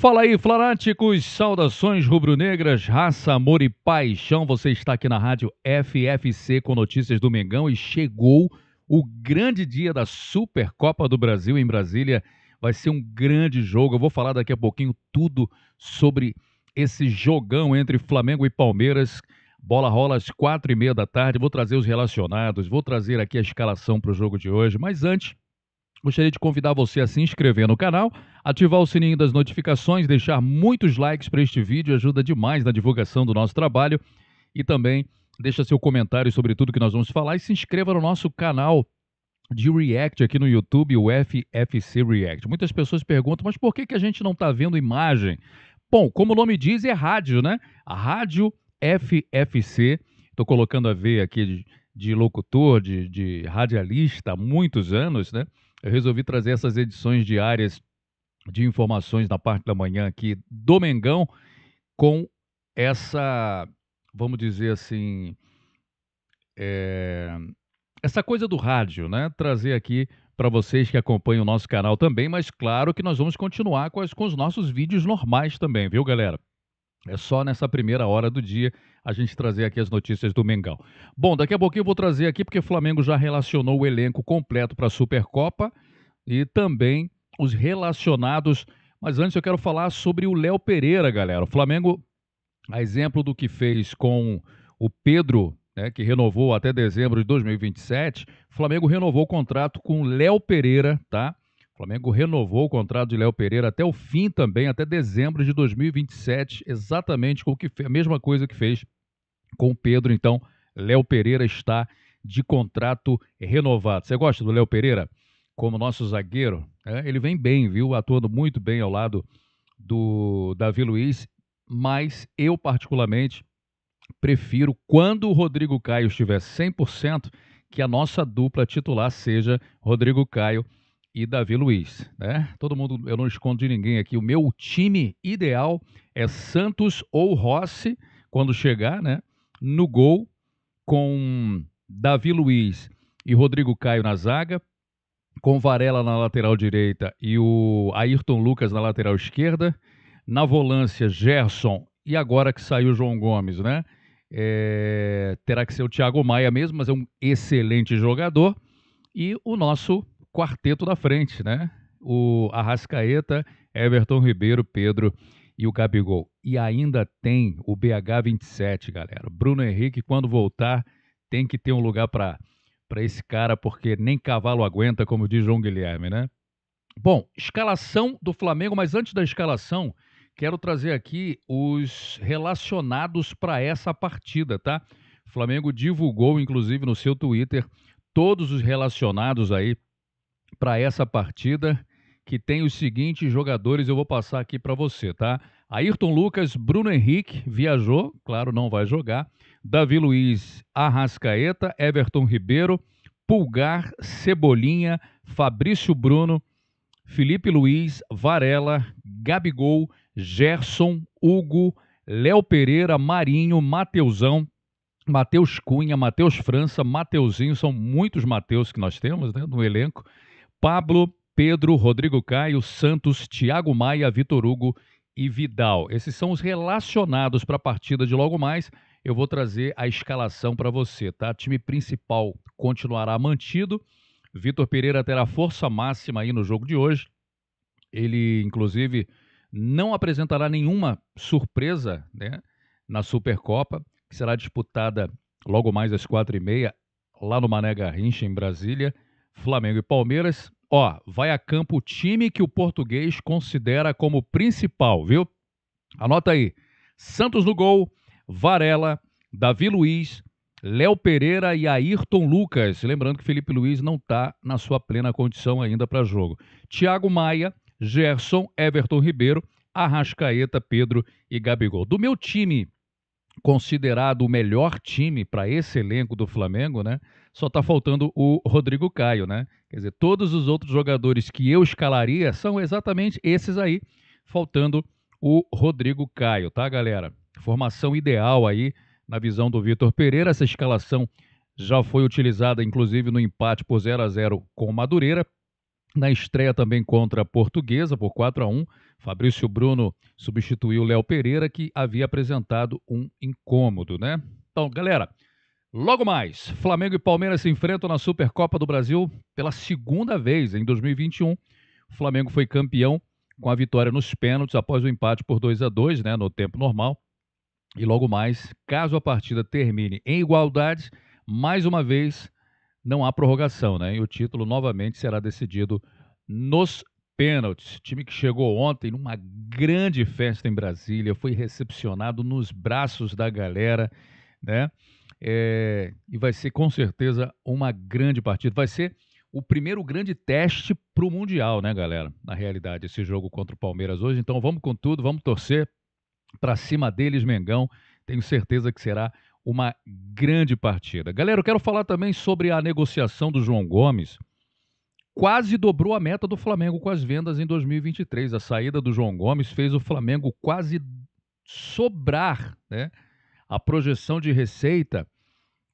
Fala aí, floráticos! saudações rubro-negras, raça, amor e paixão. Você está aqui na rádio FFC com notícias do Mengão e chegou o grande dia da Supercopa do Brasil em Brasília. Vai ser um grande jogo. Eu vou falar daqui a pouquinho tudo sobre esse jogão entre Flamengo e Palmeiras. Bola rola às quatro e meia da tarde. Vou trazer os relacionados, vou trazer aqui a escalação para o jogo de hoje. Mas antes, Gostaria de convidar você a se inscrever no canal, ativar o sininho das notificações, deixar muitos likes para este vídeo, ajuda demais na divulgação do nosso trabalho e também deixa seu comentário sobre tudo que nós vamos falar e se inscreva no nosso canal de React aqui no YouTube, o FFC React. Muitas pessoas perguntam, mas por que, que a gente não está vendo imagem? Bom, como o nome diz, é rádio, né? A rádio FFC, estou colocando a V aqui de, de locutor, de, de radialista há muitos anos, né? eu resolvi trazer essas edições diárias de informações na parte da manhã aqui do Mengão com essa, vamos dizer assim, é, essa coisa do rádio, né? Trazer aqui para vocês que acompanham o nosso canal também, mas claro que nós vamos continuar com, as, com os nossos vídeos normais também, viu, galera? É só nessa primeira hora do dia a gente trazer aqui as notícias do Mengão. Bom, daqui a pouquinho eu vou trazer aqui porque o Flamengo já relacionou o elenco completo para a Supercopa e também os relacionados. Mas antes eu quero falar sobre o Léo Pereira, galera. O Flamengo, a exemplo do que fez com o Pedro, né, que renovou até dezembro de 2027, o Flamengo renovou o contrato com o Léo Pereira, tá? Flamengo renovou o contrato de Léo Pereira até o fim também, até dezembro de 2027, exatamente com o que a mesma coisa que fez com o Pedro. Então, Léo Pereira está de contrato renovado. Você gosta do Léo Pereira como nosso zagueiro? É, ele vem bem, viu? Atuando muito bem ao lado do Davi Luiz, mas eu particularmente prefiro quando o Rodrigo Caio estiver 100% que a nossa dupla titular seja Rodrigo Caio e Davi Luiz, né? Todo mundo, eu não escondo de ninguém aqui. O meu time ideal é Santos ou Rossi quando chegar, né? No gol com Davi Luiz e Rodrigo Caio na zaga, com Varela na lateral direita e o Ayrton Lucas na lateral esquerda, na volância Gerson e agora que saiu João Gomes, né? É, terá que ser o Thiago Maia mesmo, mas é um excelente jogador. E o nosso quarteto da frente, né? O Arrascaeta, Everton Ribeiro, Pedro e o Gabigol. E ainda tem o BH27, galera. Bruno Henrique, quando voltar, tem que ter um lugar para para esse cara, porque nem cavalo aguenta, como diz João Guilherme, né? Bom, escalação do Flamengo, mas antes da escalação, quero trazer aqui os relacionados para essa partida, tá? O Flamengo divulgou, inclusive, no seu Twitter, todos os relacionados aí para essa partida que tem os seguintes jogadores, eu vou passar aqui para você, tá? Ayrton Lucas, Bruno Henrique viajou, claro, não vai jogar. Davi Luiz, Arrascaeta, Everton Ribeiro, Pulgar, Cebolinha, Fabrício Bruno, Felipe Luiz, Varela, Gabigol, Gerson, Hugo, Léo Pereira, Marinho, Mateusão, Matheus Cunha, Matheus França, Mateuzinho, são muitos Mateus que nós temos né, no elenco. Pablo, Pedro, Rodrigo Caio, Santos, Thiago Maia, Vitor Hugo e Vidal. Esses são os relacionados para a partida de logo mais. Eu vou trazer a escalação para você, tá? O time principal continuará mantido. Vitor Pereira terá força máxima aí no jogo de hoje. Ele, inclusive, não apresentará nenhuma surpresa né, na Supercopa, que será disputada logo mais às quatro e meia, lá no Mané Garrincha, em Brasília. Flamengo e Palmeiras. Ó, vai a campo o time que o português considera como principal, viu? Anota aí. Santos no gol, Varela, Davi Luiz, Léo Pereira e Ayrton Lucas. Lembrando que Felipe Luiz não está na sua plena condição ainda para jogo. Thiago Maia, Gerson, Everton Ribeiro, Arrascaeta, Pedro e Gabigol. Do meu time considerado o melhor time para esse elenco do Flamengo, né? Só está faltando o Rodrigo Caio, né? Quer dizer, todos os outros jogadores que eu escalaria são exatamente esses aí, faltando o Rodrigo Caio, tá, galera? Formação ideal aí na visão do Vitor Pereira. Essa escalação já foi utilizada, inclusive, no empate por 0 a 0 com o Madureira. Na estreia também contra a Portuguesa, por 4 a 1 Fabrício Bruno substituiu Léo Pereira, que havia apresentado um incômodo, né? Então, galera, Logo mais, Flamengo e Palmeiras se enfrentam na Supercopa do Brasil pela segunda vez em 2021. O Flamengo foi campeão com a vitória nos pênaltis após o empate por 2 a 2, né, no tempo normal. E logo mais, caso a partida termine em igualdade, mais uma vez não há prorrogação, né? E o título novamente será decidido nos pênaltis. Time que chegou ontem numa grande festa em Brasília, foi recepcionado nos braços da galera, né? É, e vai ser com certeza uma grande partida. Vai ser o primeiro grande teste para o Mundial, né, galera? Na realidade, esse jogo contra o Palmeiras hoje. Então vamos com tudo, vamos torcer para cima deles, Mengão. Tenho certeza que será uma grande partida. Galera, eu quero falar também sobre a negociação do João Gomes. Quase dobrou a meta do Flamengo com as vendas em 2023. A saída do João Gomes fez o Flamengo quase sobrar né, a projeção de receita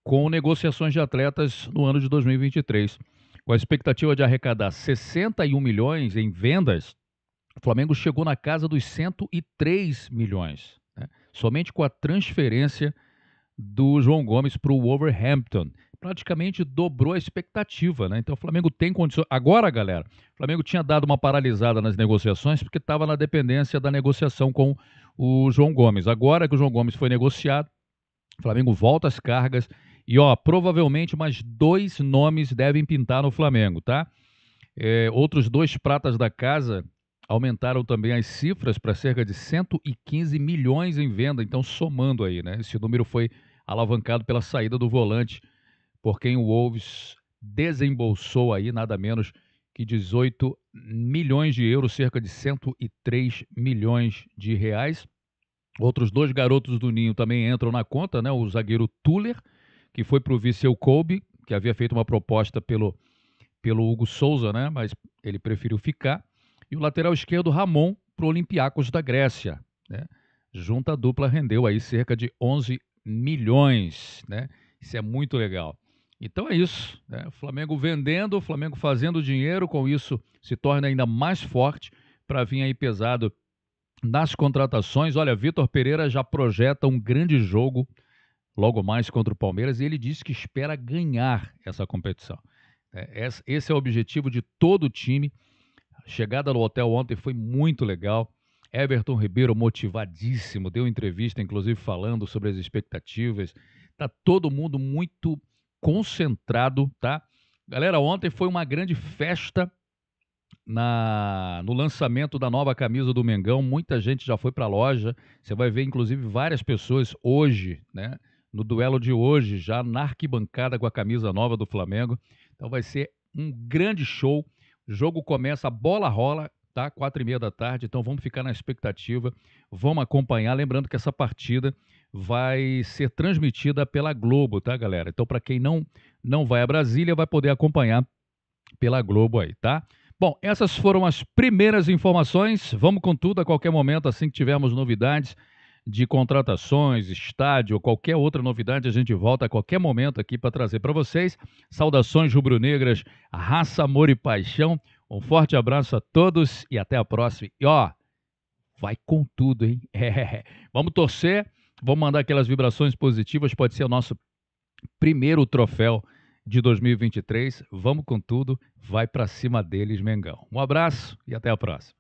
com negociações de atletas no ano de 2023. Com a expectativa de arrecadar 61 milhões em vendas, o Flamengo chegou na casa dos 103 milhões. Né? Somente com a transferência do João Gomes para o Wolverhampton. Praticamente dobrou a expectativa, né? Então o Flamengo tem condições. Agora, galera, o Flamengo tinha dado uma paralisada nas negociações porque estava na dependência da negociação com o João Gomes. Agora que o João Gomes foi negociado, o Flamengo volta às cargas e, ó, provavelmente mais dois nomes devem pintar no Flamengo, tá? É, outros dois pratas da casa aumentaram também as cifras para cerca de 115 milhões em venda, então somando aí, né? Esse número foi alavancado pela saída do volante, por quem o Wolves desembolsou aí nada menos que 18 milhões de euros, cerca de 103 milhões de reais. Outros dois garotos do Ninho também entram na conta, né? O zagueiro Tuller, que foi para o Vissel Kobe, que havia feito uma proposta pelo, pelo Hugo Souza, né? Mas ele preferiu ficar. E o lateral esquerdo Ramon para o Olympiacos da Grécia, né? Junta dupla rendeu aí cerca de 11 milhões, né? Isso é muito legal. Então é isso. Né? O Flamengo vendendo, o Flamengo fazendo dinheiro, com isso se torna ainda mais forte para vir aí pesado nas contratações. Olha, Vitor Pereira já projeta um grande jogo logo mais contra o Palmeiras e ele disse que espera ganhar essa competição. É, esse é o objetivo de todo o time. A chegada no hotel ontem foi muito legal. Everton Ribeiro motivadíssimo, deu entrevista, inclusive, falando sobre as expectativas. Tá todo mundo muito concentrado, tá? Galera, ontem foi uma grande festa na no lançamento da nova camisa do Mengão. Muita gente já foi para a loja. Você vai ver, inclusive, várias pessoas hoje, né? No duelo de hoje, já na arquibancada com a camisa nova do Flamengo. Então vai ser um grande show. O jogo começa, a bola rola tá? Quatro e meia da tarde, então vamos ficar na expectativa, vamos acompanhar. Lembrando que essa partida vai ser transmitida pela Globo, tá, galera? Então, para quem não, não vai a Brasília, vai poder acompanhar pela Globo aí, tá? Bom, essas foram as primeiras informações. Vamos com tudo a qualquer momento, assim que tivermos novidades de contratações, estádio, qualquer outra novidade, a gente volta a qualquer momento aqui para trazer para vocês. Saudações rubro-negras, raça, amor e paixão. Um forte abraço a todos e até a próxima. E ó, vai com tudo, hein? É. Vamos torcer, vamos mandar aquelas vibrações positivas, pode ser o nosso primeiro troféu de 2023. Vamos com tudo, vai para cima deles, Mengão. Um abraço e até a próxima.